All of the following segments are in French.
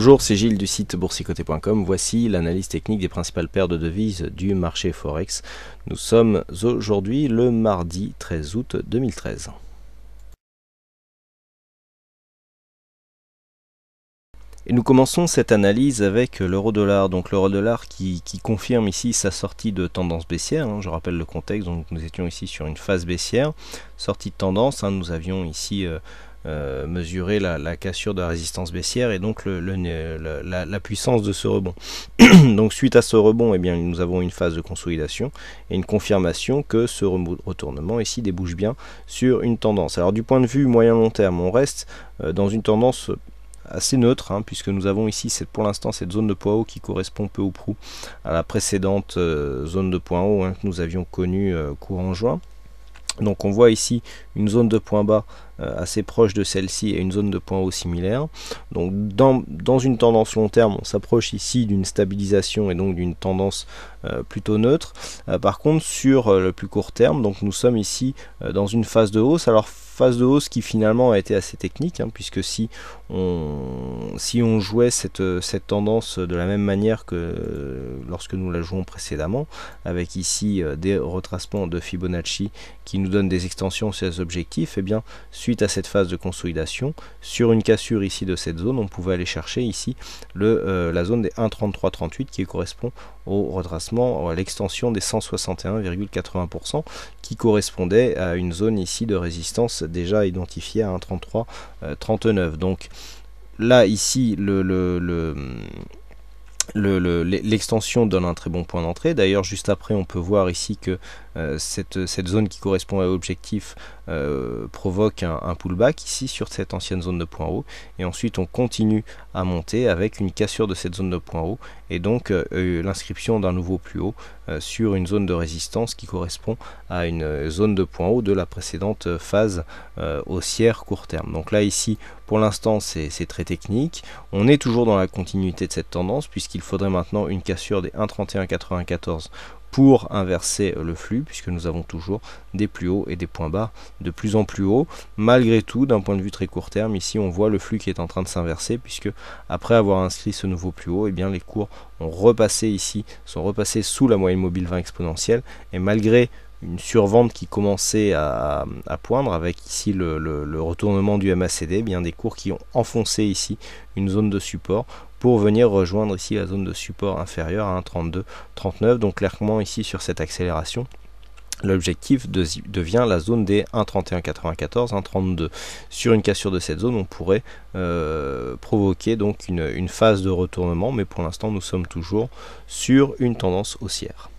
Bonjour, c'est Gilles du site boursicoté.com. Voici l'analyse technique des principales paires de devises du marché Forex. Nous sommes aujourd'hui le mardi 13 août 2013. Et nous commençons cette analyse avec l'euro-dollar. Donc l'euro-dollar qui, confirme ici sa sortie de tendance baissière. Hein. Je rappelle le contexte. Donc nous étions ici sur une phase baissière, sortie de tendance. Hein. Nous avions ici euh, euh, mesurer la, cassure de la résistance baissière et donc la, puissance de ce rebond. donc suite à ce rebond, eh bien, nous avons une phase de consolidation et une confirmation que ce retournement ici débouche bien sur une tendance. Alors du point de vue moyen-long terme, on reste euh, dans une tendance assez neutre, hein, puisque nous avons ici pour l'instant cette zone de poids haut qui correspond peu ou prou à la précédente euh, zone de point haut hein, que nous avions connue courant juin. Donc on voit ici une zone de point bas euh, assez proche de celle-ci et une zone de point haut similaire. Donc dans, une tendance long terme, on s'approche ici d'une stabilisation et donc d'une tendance euh, plutôt neutre. Euh, par contre, sur le plus court terme, donc nous sommes ici dans une phase de hausse phase de hausse qui finalement a été assez technique, hein, puisque si on, si on jouait cette, cette tendance de la même manière que lorsque nous la jouons précédemment, avec ici euh, des retracements de Fibonacci qui nous donnent des extensions sur objectifs, et eh bien suite à cette phase de consolidation, sur une cassure ici de cette zone, on pouvait aller chercher ici le, euh, la zone des 1.33.38 qui correspond au redressement, à l'extension des 161,80% qui correspondait à une zone ici de résistance déjà identifiée à 1,33-39. Euh, Donc là ici le, le L'extension donne un très bon point d'entrée. D'ailleurs, juste après, on peut voir ici que euh, cette, zone qui correspond à l'objectif euh, provoque un, pullback ici sur cette ancienne zone de point haut. Et ensuite, on continue à monter avec une cassure de cette zone de point haut et donc euh, l'inscription d'un nouveau plus haut sur une zone de résistance qui correspond à une zone de point haut de la précédente phase haussière court terme. Donc là, ici, pour l'instant, c'est très technique. On est toujours dans la continuité de cette tendance, puisqu'il faudrait maintenant une cassure des 1,31,94 pour inverser euh, le flux, puisque nous avons toujours des plus hauts et des points bas de plus en plus hauts. Malgré tout, d'un point de vue très court terme, ici on voit le flux qui est en train de s'inverser, puisque après avoir inscrit ce nouveau plus haut, et eh bien les cours ont repassé ici, sont repassés sous la moyenne mobile 20 exponentielle, et malgré une survente qui commençait à, poindre avec ici le, retournement du MACD, bien des cours qui ont enfoncé ici une zone de support pour venir rejoindre ici la zone de support inférieure à hein, 1,32-39. Donc clairement ici sur cette accélération, l'objectif devient la zone des 1,31,94, 1,32. Sur une cassure de cette zone, on pourrait euh, provoquer donc une phase de retournement, mais pour l'instant nous sommes toujours sur une tendance haussière.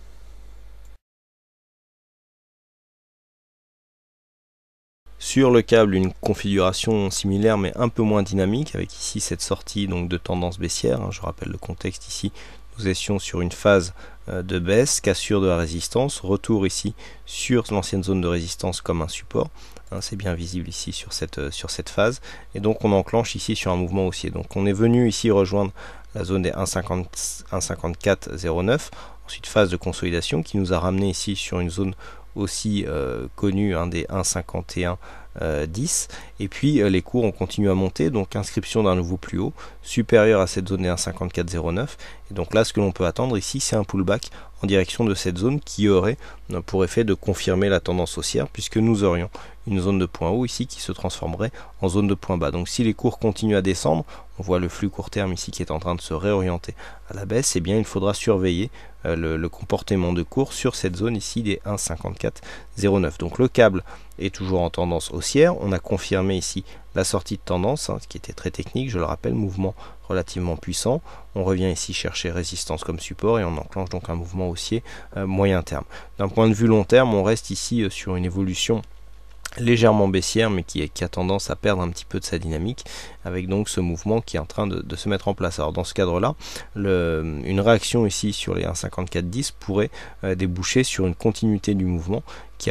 Sur le câble, une configuration similaire mais un peu moins dynamique avec ici cette sortie donc de tendance baissière. Hein. Je rappelle le contexte ici, nous étions sur une phase euh, de baisse, cassure de la résistance, retour ici sur l'ancienne zone de résistance comme un support. Hein. c'est bien visible ici sur cette, euh, sur cette phase. Et donc on enclenche ici sur un mouvement haussier. Donc on est venu ici rejoindre la zone des 1,5409. Ensuite phase de consolidation qui nous a ramené ici sur une zone aussi euh, connu, hein, un euh, des 1.51.10 et puis euh, les cours ont continué à monter donc inscription d'un nouveau plus haut supérieur à cette zone des 1,5409 et donc là ce que l'on peut attendre ici c'est un pullback en direction de cette zone qui aurait euh, pour effet de confirmer la tendance haussière puisque nous aurions une zone de point haut ici qui se transformerait en zone de point bas. Donc si les cours continuent à descendre, on voit le flux court terme ici qui est en train de se réorienter à la baisse, et eh bien il faudra surveiller euh, le, comportement de cours sur cette zone ici des 1,5409. Donc le câble est toujours en tendance haussière, on a confirmé ici la sortie de tendance, hein, ce qui était très technique, je le rappelle, mouvement relativement puissant. On revient ici chercher résistance comme support et on enclenche donc un mouvement haussier euh, moyen terme. D'un point de vue long terme, on reste ici euh, sur une évolution légèrement baissière mais qui, a tendance à perdre un petit peu de sa dynamique avec donc ce mouvement qui est en train de, se mettre en place. Alors dans ce cadre là, une réaction ici sur les 1,5410 pourrait euh, déboucher sur une continuité du mouvement qui,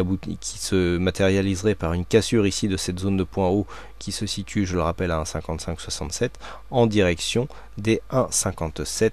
se matérialiserait par une cassure ici de cette zone de point haut qui se situe je le rappelle à 1,5567 en direction des 1,57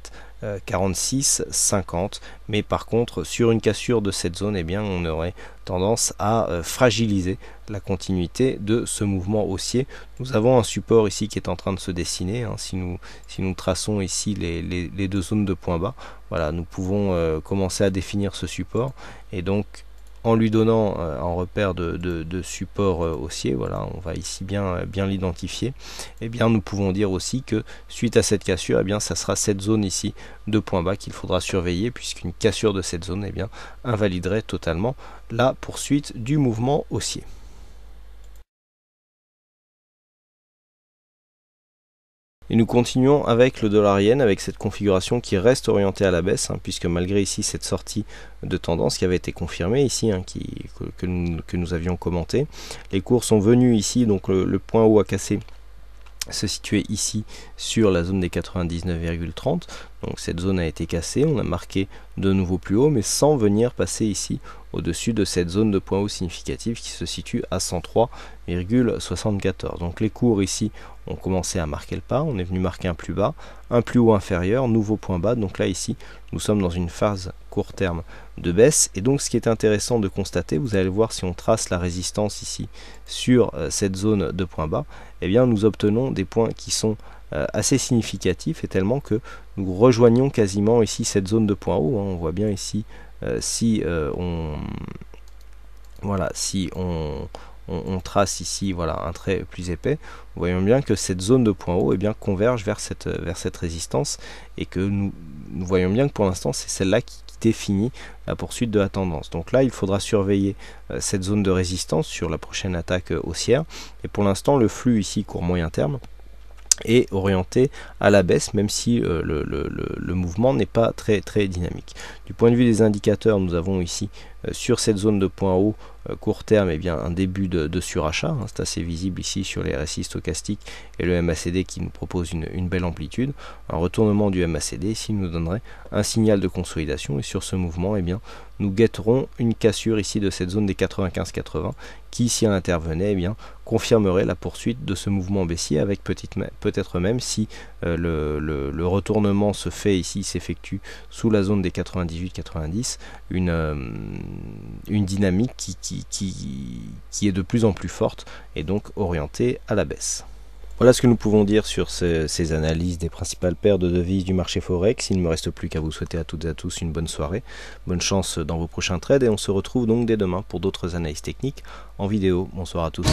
46, euh, 50. Mais par contre, sur une cassure de cette zone, eh bien, on aurait tendance à euh, fragiliser la continuité de ce mouvement haussier. Nous avons un support ici qui est en train de se dessiner. Hein. si, nous, si nous traçons ici les, deux zones de points bas, voilà, nous pouvons euh, commencer à définir ce support. Et donc, en lui donnant euh, un repère de, support euh, haussier, voilà, on va ici bien, euh, bien l'identifier, eh bien nous pouvons dire aussi que suite à cette cassure, eh bien ça sera cette zone ici de point bas qu'il faudra surveiller, puisqu'une cassure de cette zone eh bien, invaliderait totalement la poursuite du mouvement haussier. Et nous continuons avec le dollar yen, avec cette configuration qui reste orientée à la baisse, hein, puisque malgré ici cette sortie de tendance qui avait été confirmée ici, hein, qui, que, nous, avions commenté, les cours sont venus ici, donc le, point haut a cassé se situait ici sur la zone des 99,30. Donc cette zone a été cassée, on a marqué de nouveau plus haut, mais sans venir passer ici au-dessus de cette zone de points haut significatif qui se situe à 103,74. Donc les cours ici ont commencé à marquer le pas, on est venu marquer un plus bas, un plus haut inférieur, nouveau point bas. Donc là ici, nous sommes dans une phase court terme de baisse. Et donc ce qui est intéressant de constater, vous allez voir si on trace la résistance ici sur euh, cette zone de points bas, eh bien nous obtenons des points qui sont euh, assez significatifs et tellement que nous rejoignons quasiment ici cette zone de point haut, hein. On voit bien ici euh, si euh, on voilà si on, trace ici voilà un trait plus épais voyons bien que cette zone de point haut et eh bien converge vers cette euh, vers cette résistance et que nous, voyons bien que pour l'instant c'est celle-là qui, définit la poursuite de la tendance donc là il faudra surveiller cette zone de résistance sur la prochaine attaque haussière et pour l'instant le flux ici court moyen terme et orienté à la baisse, même si euh, le, mouvement n'est pas très, très dynamique. Du point de vue des indicateurs, nous avons ici euh, sur cette zone de point haut euh, court terme, et eh bien, un début de, surachat. Hein. c'est assez visible ici sur les RSI stochastiques et le MACD qui nous propose une, belle amplitude. Un retournement du MACD ici nous donnerait un signal de consolidation et sur ce mouvement, et eh bien, nous guetterons une cassure ici de cette zone des 95-80 qui, si elle intervenait, eh bien, confirmerait la poursuite de ce mouvement baissier avec peut-être même si euh, le, retournement se fait ici, s'effectue sous la zone des 98-90, une, euh, une dynamique qui qui, est de plus en plus forte et donc orientée à la baisse. Voilà ce que nous pouvons dire sur ces, analyses des principales paires de devises du marché Forex. Il ne me reste plus qu'à vous souhaiter à toutes et à tous une bonne soirée, bonne chance dans vos prochains trades et on se retrouve donc dès demain pour d'autres analyses techniques en vidéo. Bonsoir à tous.